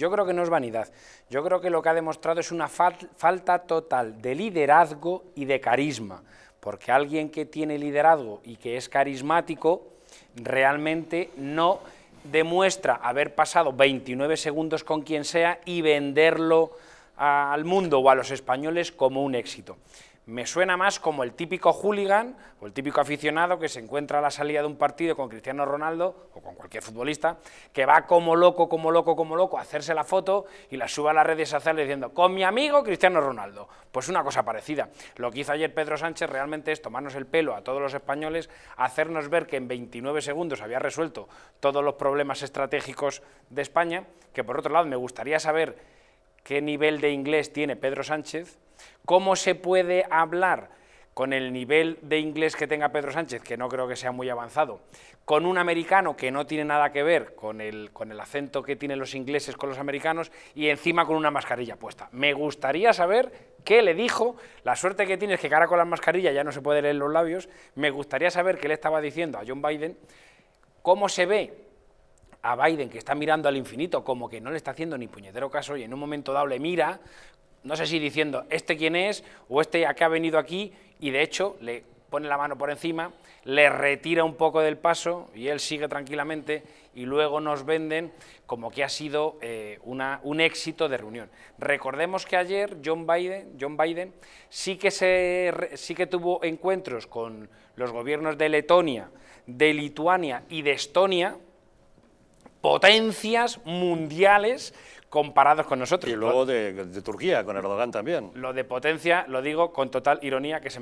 Yo creo que no es vanidad, yo creo que lo que ha demostrado es una falta total de liderazgo y de carisma, porque alguien que tiene liderazgo y que es carismático realmente no demuestra haber pasado 29 segundos con quien sea y venderlo al mundo o a los españoles como un éxito me suena más como el típico hooligan o el típico aficionado que se encuentra a la salida de un partido con Cristiano Ronaldo o con cualquier futbolista, que va como loco, como loco, como loco a hacerse la foto y la suba a las redes sociales diciendo con mi amigo Cristiano Ronaldo. Pues una cosa parecida. Lo que hizo ayer Pedro Sánchez realmente es tomarnos el pelo a todos los españoles, hacernos ver que en 29 segundos había resuelto todos los problemas estratégicos de España, que por otro lado me gustaría saber qué nivel de inglés tiene Pedro Sánchez, ¿Cómo se puede hablar con el nivel de inglés que tenga Pedro Sánchez, que no creo que sea muy avanzado, con un americano que no tiene nada que ver con el, acento que tienen los ingleses con los americanos y encima con una mascarilla puesta. Me gustaría saber qué le dijo, la suerte que tiene es que cara con la mascarilla ya no se puede leer los labios, me gustaría saber qué le estaba diciendo a John Biden, cómo se ve a Biden, que está mirando al infinito como que no le está haciendo ni puñetero caso, y en un momento dado le mira no sé si diciendo este quién es o este a qué ha venido aquí y de hecho le pone la mano por encima, le retira un poco del paso y él sigue tranquilamente y luego nos venden como que ha sido eh, un éxito de reunión. Recordemos que ayer John Biden, Biden sí, que se, sí que tuvo encuentros con los gobiernos de Letonia, de Lituania y de Estonia, potencias mundiales comparados con nosotros. Y luego de, Turquía, con Erdogan también. Lo de potencia lo digo con total ironía que se